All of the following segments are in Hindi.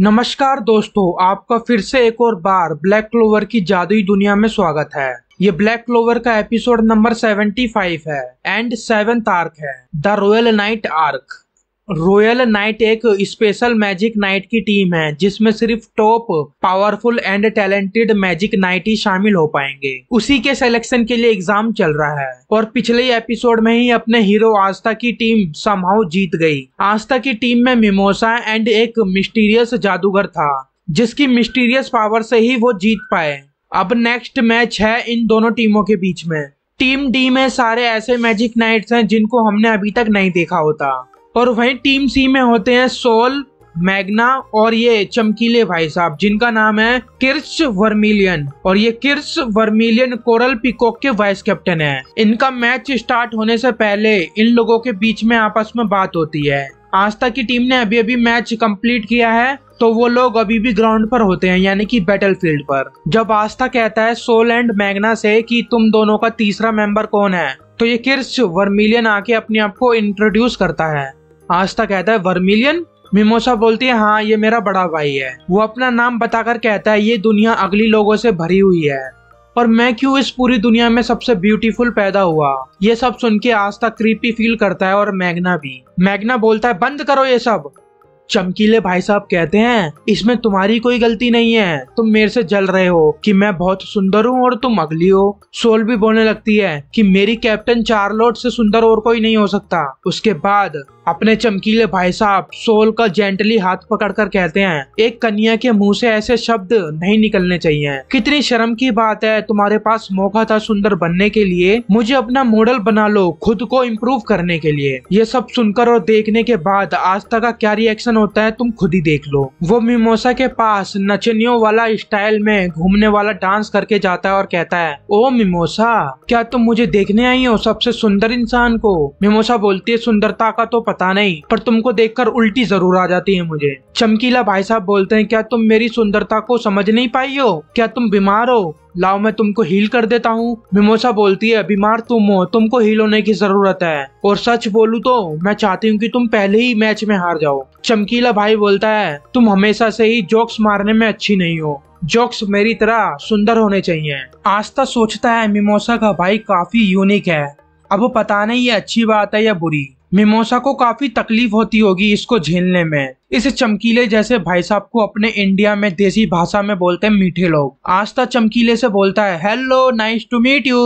नमस्कार दोस्तों आपका फिर से एक और बार ब्लैक क्लोवर की जादुई दुनिया में स्वागत है ये ब्लैक क्लोवर का एपिसोड नंबर 75 है एंड सेवेंथ आर्क है the royal knight arc royal knight एक स्पेशल मैजिक नाइट की टीम है जिसमें सिर्फ top powerful and talented magic knight ही शामिल हो पाएंगे उसी के सिलेक्शन के लिए एग्जाम चल रहा है और पिछले एपिसोड में ही अपने हीरो आस्था की टीम समाव जीत गई आस्था की टीम में मिमोसा एंड एक मिस्टीरियस जादूगर था जिसकी मिस्टीरियस पावर से ही वो जीत पाए अब नेक्स्ट मैच है इन दोनों टीमों के बीच में टीम डी में सारे ऐसे मैजिक नाइट्स हैं जिनको हमने अभी तक नहीं देखा होता और वहीं टीम सी में होते हैं सोल मैग्ना और ये चमकीले भाई साहब जिनका नाम है किर्स वर्मिलियन और ये किर्स वर्मिलियन कोरल पिकॉक के वाइस कैप्टन है इनका मैच स्टार्ट होने से पहले इन लोगों के बीच में आपस में बात होती है आस्था की टीम ने अभी अभी मैच कंप्लीट किया है तो वो लोग अभी भी ग्राउंड पर होते हैं यानी कि बैटलफील्ड पर जब आस्था कहता है सोल एंड मैग्ना से कि तुम दोनों का तीसरा मेंबर कौन है तो ये किर्स वर्मिलियन आके अपने आप को इंट्रोड्यूस करता है आस्था कहता है वर्मिलियन मिमोसा बोलती है हाँ ये मेरा बड़ा भाई है वो अपना नाम बताकर कहता है ये दुनिया अगली लोगों से भरी हुई है और मैं क्यों इस पूरी दुनिया में सबसे ब्यूटीफुल पैदा हुआ ये सब सुन के आस्था क्रीपी फील करता है और मैग्ना भी मैग्ना बोलता है बंद करो ये सब चमकीले भाई साहब कहते हैं इसमें तुम्हारी कोई गलती नहीं है तुम मेरे से जल रहे हो कि मैं बहुत सुंदर हूँ और तुम अगली हो सोल भी बोलने लगती है कि मेरी कैप्टन चार्लोट से सुंदर और कोई नहीं हो सकता उसके बाद अपने चमकीले भाई साहब सोल का जेंटली हाथ पकड़कर कहते हैं एक कन्या के मुंह से ऐसे शब्द नहीं निकलने चाहिए कितनी शर्म की बात है तुम्हारे पास मौका था सुंदर बनने के लिए मुझे अपना मॉडल बना लो खुद को इम्प्रूव करने के लिए ये सब सुनकर और देखने के बाद आस्था का क्या रिएक्शन होता है तुम खुद ही देख लो वो मिमोसा के पास नचनियों वाला स्टाइल में घूमने वाला डांस करके जाता है और कहता है ओ मिमोसा क्या तुम मुझे देखने आई हो सबसे सुंदर इंसान को मिमोसा बोलती है सुंदरता का तो पता पता नहीं पर तुमको देखकर उल्टी जरूर आ जाती है मुझे चमकीला भाई साहब बोलते हैं क्या तुम मेरी सुंदरता को समझ नहीं पाई हो क्या तुम बीमार हो लाओ मैं तुमको हील कर देता हूँ मिमोसा बोलती है बीमार तुम हो तुमको हील होने की जरूरत है और सच बोलू तो मैं चाहती हूँ कि तुम पहले ही मैच में हार जाओ चमकीला भाई बोलता है तुम हमेशा से ही जोक्स मारने में अच्छी नहीं हो जोक्स मेरी तरह सुंदर होने चाहिए आस्था सोचता है मिमोसा का भाई काफी यूनिक है अब पता नहीं ये अच्छी बात है या बुरी मिमोसा को काफी तकलीफ होती होगी इसको झेलने में इस चमकीले जैसे भाई साहब को अपने इंडिया में देसी भाषा में बोलते हैं मीठे लोग आस्था चमकीले से बोलता है hello nice to meet you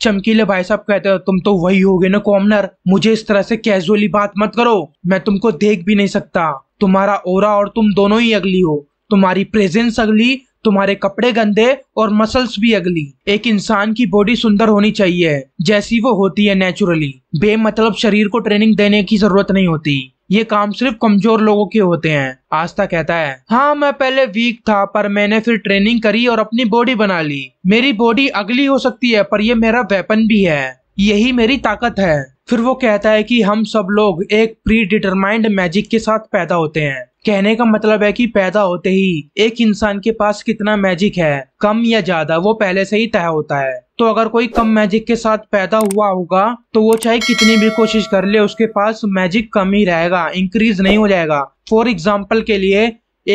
चमकीले भाई साहब कहते हो तुम तो वही होगे ना कॉमनर मुझे इस तरह से कैजुअली बात मत करो मैं तुमको देख भी नहीं सकता तुम्हारा ओरा और तुम दोनों ही अगली हो तुम्हारी प्रेजेंस अगली तुम्हारे कपड़े गंदे और मसल्स भी अगली एक इंसान की बॉडी सुंदर होनी चाहिए जैसी वो होती है नेचुरली बेमतलब शरीर को ट्रेनिंग देने की जरूरत नहीं होती ये काम सिर्फ कमजोर लोगों के होते हैं आस्था कहता है हाँ मैं पहले वीक था पर मैंने फिर ट्रेनिंग करी और अपनी बॉडी बना ली मेरी बॉडी अगली हो सकती है पर यह मेरा वेपन भी है यही मेरी ताकत है फिर वो कहता है कि हम सब लोग एक प्री डिटरमाइंड मैजिक के साथ पैदा होते हैं कहने का मतलब है कि पैदा होते ही एक इंसान के पास कितना मैजिक है कम या ज्यादा वो पहले से ही तय होता है तो अगर कोई कम मैजिक के साथ पैदा हुआ होगा तो वो चाहे कितनी भी कोशिश कर ले उसके पास मैजिक कम ही रहेगा इंक्रीज नहीं हो जाएगा फॉर एग्जाम्पल के लिए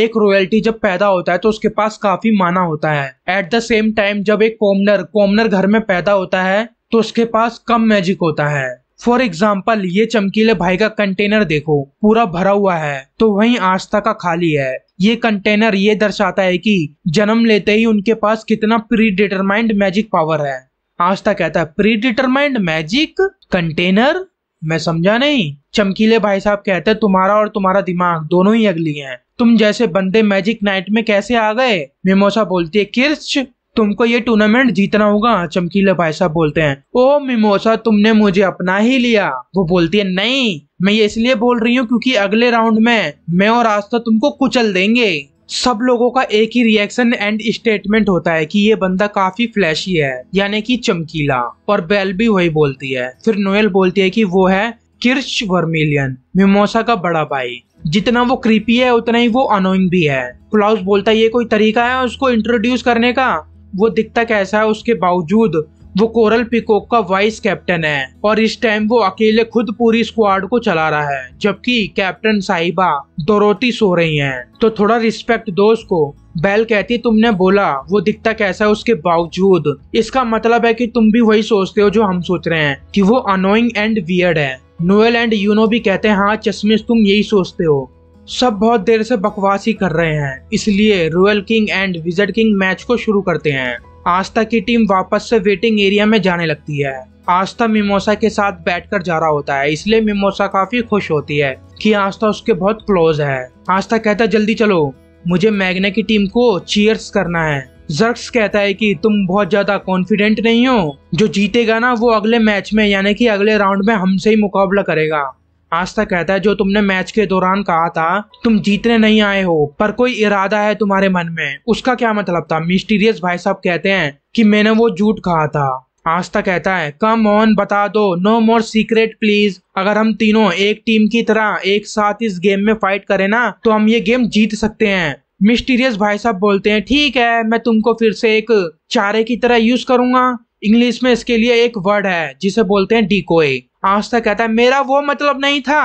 एक रॉयल्टी जब पैदा होता है तो उसके पास काफी माना होता है एट द सेम टाइम जब एक कॉमनर कॉमनर घर में पैदा होता है तो उसके पास कम मैजिक होता है फॉर एग्जाम्पल ये चमकीले भाई का कंटेनर देखो पूरा भरा हुआ है तो वही आस्था का खाली है ये कंटेनर ये दर्शाता है कि जन्म लेते ही उनके पास कितना प्री डिटरमाइंड मैजिक पावर है आस्था कहता है प्री डिटरमाइंड मैजिक कंटेनर मैं समझा नहीं चमकीले भाई साहब कहते तुम्हारा और तुम्हारा दिमाग दोनों ही अगली हैं तुम जैसे बंदे मैजिक नाइट में कैसे आ गए मेमोसा बोलती है किर्च तुमको ये टूर्नामेंट जीतना होगा चमकीले भाई साहब बोलते हैं ओ मिमोसा तुमने मुझे अपना ही लिया वो बोलती है नहीं मैं ये इसलिए बोल रही हूँ क्योंकि अगले राउंड में मैं और आस्था तुमको कुचल देंगे सब लोगों का एक ही रिएक्शन एंड स्टेटमेंट होता है कि ये बंदा काफी फ्लैशी है यानी कि चमकीला और बेल भी वही बोलती है फिर नोएल बोलती है कि वो है किर्च वर्मिलियन मिमोसा का बड़ा भाई जितना वो क्रीपी है उतना ही वो अनोइंग भी है क्लाउस बोलता है ये कोई तरीका है उसको इंट्रोड्यूस करने का वो दिखता कैसा है उसके बावजूद वो कोरल पिकोक का वाइस कैप्टन है और इस टाइम वो अकेले खुद पूरी स्क्वाड को चला रहा है जबकि कैप्टन साहिबा दोरोती सो रही हैं तो थोड़ा रिस्पेक्ट दो उसको बैल कहती तुमने बोला वो दिखता कैसा है उसके बावजूद इसका मतलब है कि तुम भी वही सोचते हो जो हम सोच रहे हैं कि वो अनोइंग एंड वियर्ड है नोएल एंड यूनो भी कहते हैं हाँ चश्मे तुम यही सोचते हो सब बहुत देर से बकवास ही कर रहे हैं इसलिए royal king and wizard king match को शुरू करते हैं आस्था की टीम वापस से वेटिंग एरिया में जाने लगती है आस्था मिमोसा के साथ बैठकर जा रहा होता है इसलिए मिमोसा काफी खुश होती है कि आस्था उसके बहुत क्लोज है आस्था कहता है जल्दी चलो मुझे मैगने की टीम को चीयर्स करना है जर्क्स कहता है कि तुम बहुत ज्यादा कॉन्फिडेंट नहीं हो जो जीतेगा ना वो अगले मैच में यानी कि अगले राउंड में हमसे ही मुकाबला करेगा आज तक कहता है जो तुमने मैच के दौरान कहा था तुम जीतने नहीं आए हो पर कोई इरादा है तुम्हारे मन में उसका क्या मतलब था मिस्टीरियस भाई साहब कहते हैं कि मैंने वो झूठ कहा था आज तक कहता है कम ऑन बता दो नो मोर सीक्रेट प्लीज अगर हम तीनों एक टीम की तरह एक साथ इस गेम में फाइट करें ना तो हम ये गेम जीत सकते हैं मिस्टीरियस भाई साहब बोलते हैं ठीक है मैं तुमको फिर से एक चारे की तरह यूज करूंगा इंग्लिश में इसके लिए एक वर्ड है जिसे बोलते हैं डिकोए आस्था कहता है मेरा वो मतलब नहीं था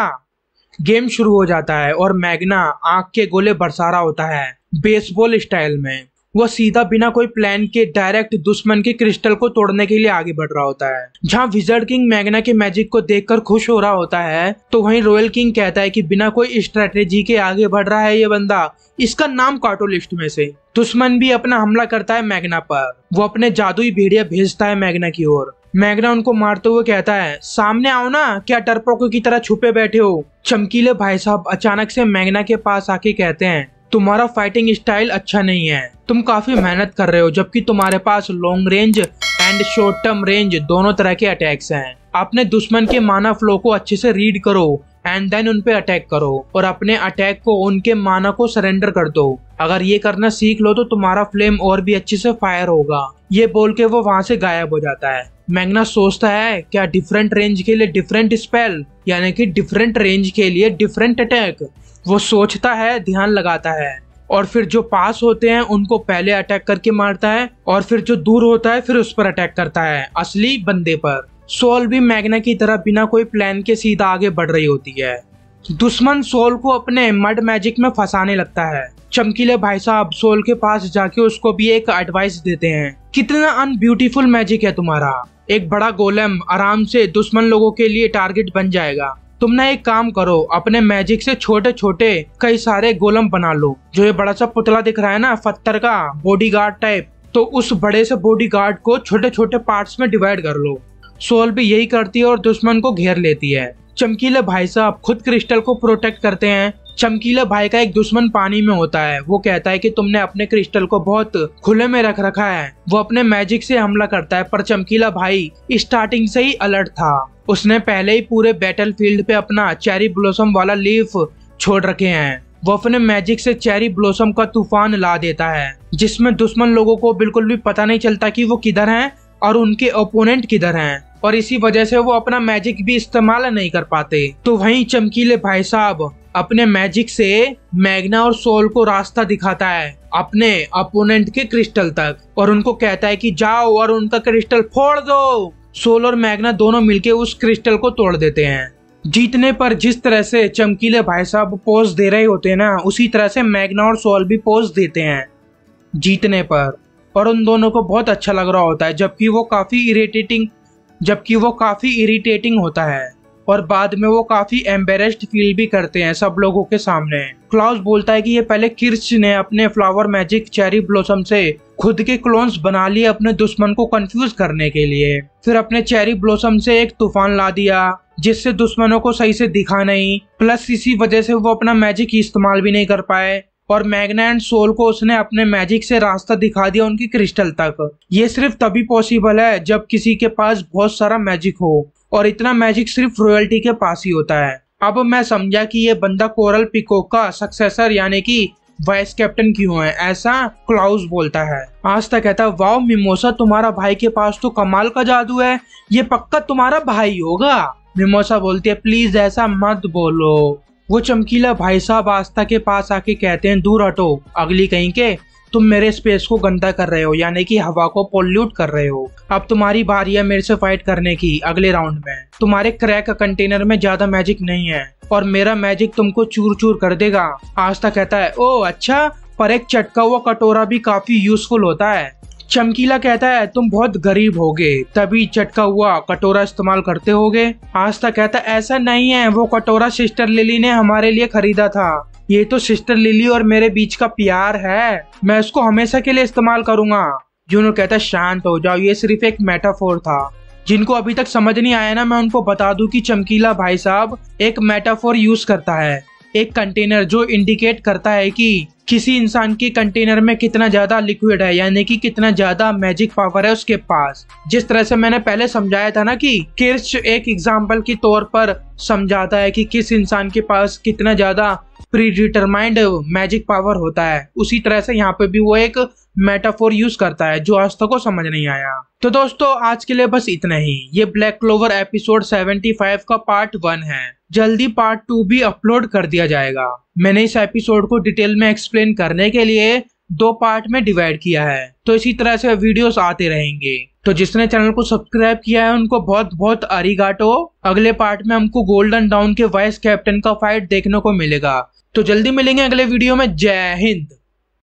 गेम शुरू हो जाता है और मैग्ना आग के गोले बरसा रहा होता है बेसबॉल स्टाइल में वह सीधा बिना कोई प्लान के डायरेक्ट दुश्मन के क्रिस्टल को तोड़ने के लिए आगे बढ़ रहा होता है जहाँ विजर्ड किंग मैग्ना के मैजिक को देखकर खुश हो रहा होता है तो वहीं रॉयल किंग कहता है कि बिना कोई स्ट्रेटेजी के आगे बढ़ रहा है ये बंदा इसका नाम काटो लिस्ट में से दुश्मन भी अपना हमला करता है मैगना पर वो अपने जादुई भेड़िया भेजता है मैगना की ओर मैगना उनको मारते हुए कहता है सामने आओ ना क्या डरपोकों की तरह छुपे बैठे हो चमकीले भाई साहब अचानक से मैगना के पास आके कहते हैं तुम्हारा फाइटिंग स्टाइल अच्छा नहीं है तुम काफी मेहनत कर रहे हो जबकि तुम्हारे पास long range and short term range दोनों तरह के अटैक्स हैं अपने दुश्मन के माना फ्लो को अच्छे से रीड करो एंड देन उन अटैक करो और अपने अटैक को उनके माना को सरेंडर कर दो अगर ये करना सीख लो तो तुम्हारा फ्लेम और भी अच्छे से फायर होगा ये बोल के वो वहां से गायब हो जाता है मैंगना सोचता है क्या डिफरेंट रेंज के लिए डिफरेंट स्पेल यानी कि डिफरेंट रेंज के लिए डिफरेंट अटैक वो सोचता है ध्यान लगाता है और फिर जो पास होते हैं उनको पहले अटैक करके मारता है और फिर जो दूर होता है फिर उस पर अटैक करता है असली बंदे पर सोल भी मैग्ना की तरह बिना कोई प्लान के सीधा आगे बढ़ रही होती है दुश्मन सोल को अपने मड मैजिक में फंसाने लगता है चमकीले भाई साहब सोल के पास जाके उसको भी एक एडवाइस देते हैं कितना अनब्यूटीफुल मैजिक है तुम्हारा एक बड़ा गोलम आराम से दुश्मन लोगों के लिए टारगेट बन जाएगा तुम ना एक काम करो अपने मैजिक से छोटे छोटे कई सारे गोलम बना लो जो ये बड़ा सा पुतला दिख रहा है ना पत्थर का बॉडीगार्ड टाइप तो उस बड़े से बॉडीगार्ड को छोटे छोटे पार्ट्स में डिवाइड कर लो सोल भी यही करती है और दुश्मन को घेर लेती है चमकीले भाई साहब खुद क्रिस्टल को प्रोटेक्ट करते हैं चमकीले भाई का एक दुश्मन पानी में होता है वो कहता है कि तुमने अपने क्रिस्टल को बहुत खुले में रख रखा है वो अपने मैजिक से हमला करता है पर चमकीला भाई स्टार्टिंग से ही अलर्ट था उसने पहले ही पूरे बैटल फील्ड पे अपना चेरी ब्लॉसम वाला लीफ छोड़ रखे हैं वो अपने मैजिक से चेरी ब्लॉसम का तूफान ला देता है जिसमें दुश्मन लोगों को बिल्कुल भी पता नहीं चलता कि वो किधर हैं और उनके ओपोनेंट किधर हैं और इसी वजह से वो अपना मैजिक भी इस्तेमाल नहीं कर पाते तो वहीं चमकीले भाई साहब अपने मैजिक से मैग्ना और सोल को रास्ता दिखाता है अपने अपोनेंट के क्रिस्टल तक और उनको कहता है कि जाओ और उनका क्रिस्टल फोड़ दो सोल और मैग्ना दोनों मिलके उस क्रिस्टल को तोड़ देते हैं जीतने पर जिस तरह से चमकीले भाई साहब पोज दे रहे होते हैं ना उसी तरह से मैग्ना और सोल भी पोज देते हैं जीतने पर और उन दोनों को बहुत अच्छा लग रहा होता है जबकि वो काफ़ी इरिटेटिंग जबकि वो काफ़ी इरिटेटिंग होता है और बाद में वो काफ़ी एम्बेरस्ड फील भी करते हैं सब लोगों के सामने क्लाउस बोलता है कि ये पहले किर्च ने अपने फ्लावर मैजिक चेरी ब्लॉसम से खुद के क्लोन्स बना लिए अपने दुश्मन को कंफ्यूज करने के लिए फिर अपने चेरी ब्लॉसम से एक तूफान ला दिया जिससे दुश्मनों को सही से दिखा नहीं प्लस इसी वजह से वो अपना मैजिक इस्तेमाल भी नहीं कर पाए और मैग्ना एंड सोल को उसने अपने मैजिक से रास्ता दिखा दिया उनकी क्रिस्टल तक ये सिर्फ तभी पॉसिबल है जब किसी के पास बहुत सारा मैजिक हो और इतना मैजिक सिर्फ रॉयल्टी के पास ही होता है अब मैं समझा कि ये बंदा कोरल पिको का सक्सेसर यानी कि वाइस कैप्टन क्यों है ऐसा क्लाउस बोलता है आज तक कहता वाओ मिमोसा तुम्हारा भाई के पास तो कमाल का जादू है ये पक्का तुम्हारा भाई होगा मिमोसा बोलती है प्लीज ऐसा मत बोलो वो चमकीला भाई साहब आस्था के पास आके कहते हैं दूर हटो अगली कहीं के तुम मेरे स्पेस को गंदा कर रहे हो यानी कि हवा को पोल्यूट कर रहे हो अब तुम्हारी बारी है मेरे से फाइट करने की अगले राउंड में तुम्हारे क्रैक कंटेनर में ज्यादा मैजिक नहीं है और मेरा मैजिक तुमको चूर चूर कर देगा आस्था कहता है ओ अच्छा पर एक चटका हुआ कटोरा भी काफी यूजफुल होता है चमकीला कहता है तुम बहुत गरीब होगे तभी चटका हुआ कटोरा इस्तेमाल करते आज आस्था कहता है ऐसा नहीं है वो कटोरा सिस्टर लिली ने हमारे लिए खरीदा था ये तो सिस्टर लिली और मेरे बीच का प्यार है मैं उसको हमेशा के लिए इस्तेमाल करूंगा जूनो कहता शांत हो जाओ ये सिर्फ एक मेटाफोर था जिनको अभी तक समझ नहीं आया ना मैं उनको बता दूं कि चमकीला भाई साहब एक मेटाफोर यूज करता है एक कंटेनर जो इंडिकेट करता है कि किसी इंसान के कंटेनर में कितना ज़्यादा लिक्विड है यानी कि कितना ज़्यादा मैजिक पावर है उसके पास जिस तरह से मैंने पहले समझाया था ना कि किर्च एक एग्जाम्पल के तौर पर समझाता है कि किस इंसान के पास कितना ज़्यादा प्री डिटरमाइंड मैजिक पावर होता है उसी तरह से यहाँ पे भी वो एक मेटाफोर यूज़ करता है जो आज तक को समझ नहीं आया तो दोस्तों आज के लिए बस इतना ही ये ब्लैक क्लोवर एपिसोड 75 का पार्ट वन है जल्दी पार्ट टू भी अपलोड कर दिया जाएगा मैंने इस एपिसोड को डिटेल में एक्सप्लेन करने के लिए दो पार्ट में डिवाइड किया है तो इसी तरह से वीडियोस आते रहेंगे तो जिसने चैनल को सब्सक्राइब किया है उनको बहुत बहुत अरी अगले पार्ट में हमको गोल्डन डाउन के वाइस कैप्टन का फाइट देखने को मिलेगा तो जल्दी मिलेंगे अगले वीडियो में जय हिंद